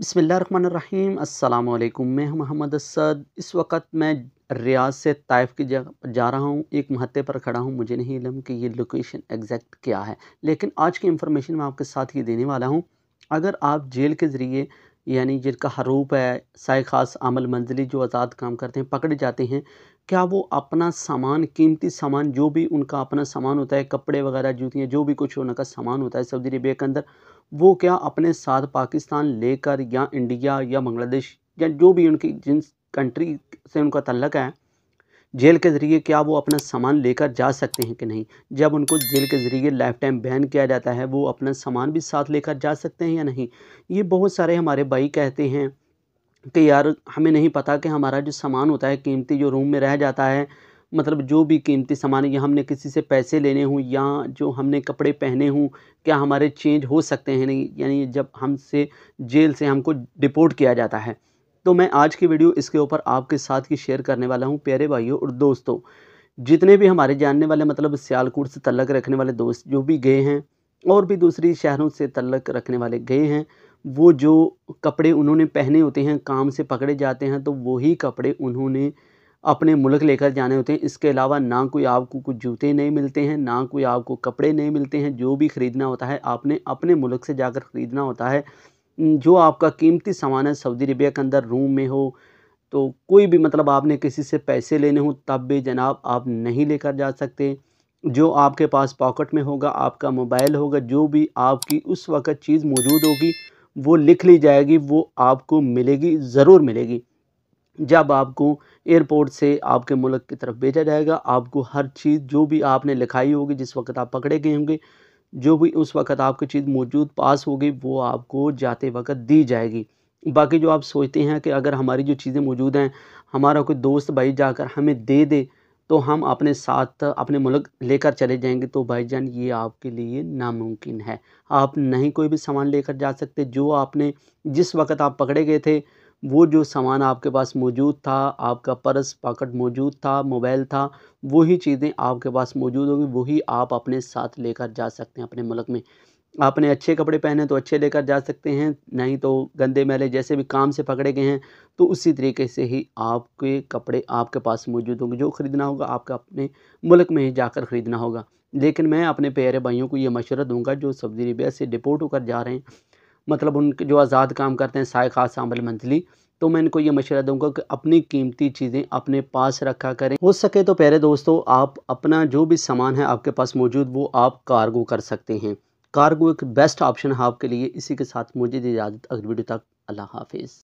बसमीम् अल्लाम मैं मोहम्मद असद इस वक्त मैं रियाज से ताइफ की जगह जा रहा हूँ एक महत्ते पर खड़ा हूँ मुझे नहीं इलम कि ये लोकेशन एग्जैक्ट क्या है लेकिन आज की इन्फॉर्मेशन मैं आपके साथ ये देने वाला हूँ अगर आप जेल के ज़रिए यानी जिनका हरूप है साय खास अमल मंजिली जो आज़ाद काम करते हैं पकड़े जाते हैं क्या वो अपना सामान कीमती सामान जो भी उनका अपना सामान होता है कपड़े वगैरह जूतियाँ जो भी कुछ उनका सामान होता है सऊदी अरबिया के अंदर वो क्या अपने साथ पाकिस्तान लेकर या इंडिया या बांग्लादेश या जो भी उनकी जिन कंट्री से उनका तल्लक है जेल के ज़रिए क्या वो अपना सामान लेकर जा सकते हैं कि नहीं जब उनको जेल के ज़रिए लाइफ टाइम बैन किया जाता है वो अपना सामान भी साथ लेकर जा सकते हैं या नहीं ये बहुत सारे हमारे भाई कहते हैं कि यार हमें नहीं पता कि हमारा जो सामान होता है कीमती जो रूम में रह जाता है मतलब जो भी कीमती सामान या हमने किसी से पैसे लेने हों या जो हमने कपड़े पहने हों क्या हमारे चेंज हो सकते हैं नहीं यानी जब हमसे जेल से हमको डिपोर्ट किया जाता है तो मैं आज की वीडियो इसके ऊपर आपके साथ की शेयर करने वाला हूँ प्यारे भाइयों और दोस्तों जितने भी हमारे जानने वाले मतलब सियालकोट से तल्लक रखने वाले दोस्त जो भी गए हैं और भी दूसरी शहरों से तल्लक रखने वाले गए हैं वो जो कपड़े उन्होंने पहने होते हैं काम से पकड़े जाते हैं तो वही कपड़े उन्होंने अपने मुल्क लेकर जाने होते हैं इसके अलावा ना कोई आपको कुछ जूते नहीं मिलते हैं ना कोई आपको कपड़े नहीं मिलते हैं जो भी ख़रीदना होता है आपने अपने मुल्क से जाकर ख़रीदना होता है जो आपका कीमती सामान है सऊदी अरबिया के अंदर रूम में हो तो कोई भी मतलब आपने किसी से पैसे लेने हो तब भी जनाब आप नहीं लेकर जा सकते जो आपके पास पॉकेट में होगा आपका मोबाइल होगा जो भी आपकी उस वक्त चीज़ मौजूद होगी वो लिख ली जाएगी वो आपको मिलेगी ज़रूर मिलेगी जब आपको एयरपोर्ट से आपके मुल्क की तरफ भेजा जाएगा आपको हर चीज़ जो भी आपने लिखाई होगी जिस वक्त आप पकड़े गए होंगे जो भी उस वक़्त आपकी चीज़ मौजूद पास होगी वो आपको जाते वक़्त दी जाएगी बाकी जो आप सोचते हैं कि अगर हमारी जो चीज़ें मौजूद हैं हमारा कोई दोस्त भाई जाकर हमें दे दे तो हम अपने साथ अपने मुल्क लेकर चले जाएंगे तो भाई जान ये आपके लिए नामुमकिन है आप नहीं कोई भी सामान लेकर जा सकते जो आपने जिस वक्त आप पकड़े गए थे वो जो सामान आपके पास मौजूद था आपका पर्स पॉकेट मौजूद था मोबाइल था वही चीज़ें आपके पास मौजूद होगी वही आप अपने साथ लेकर जा सकते हैं अपने मुल्क में आपने अच्छे कपड़े पहने तो अच्छे लेकर जा सकते हैं नहीं तो गंदे मैले जैसे भी काम से पकड़े गए हैं तो उसी तरीके से ही आपके कपड़े आपके पास मौजूद होंगे जो ख़रीदना होगा आपका अपने मुल्क में ही जाकर ख़रीदना होगा लेकिन मैं अपने प्यारे भाइयों को ये मशवरा दूंगा जो सऊदी अरबिया से डिपोर्ट होकर जा रहे हैं मतलब उन जो आज़ाद काम करते हैं साय खास आमल मंथली तो मैं इनको ये मशवरा दूंगा कि अपनी कीमती चीज़ें अपने पास रखा करें हो सके तो पहले दोस्तों आप अपना जो भी सामान है आपके पास मौजूद वो आप कार्गो कर सकते हैं कार्गो एक बेस्ट ऑप्शन है आपके लिए इसी के साथ मुझे इजाज़त अगली वीडियो तक अल्लाह हाफिज़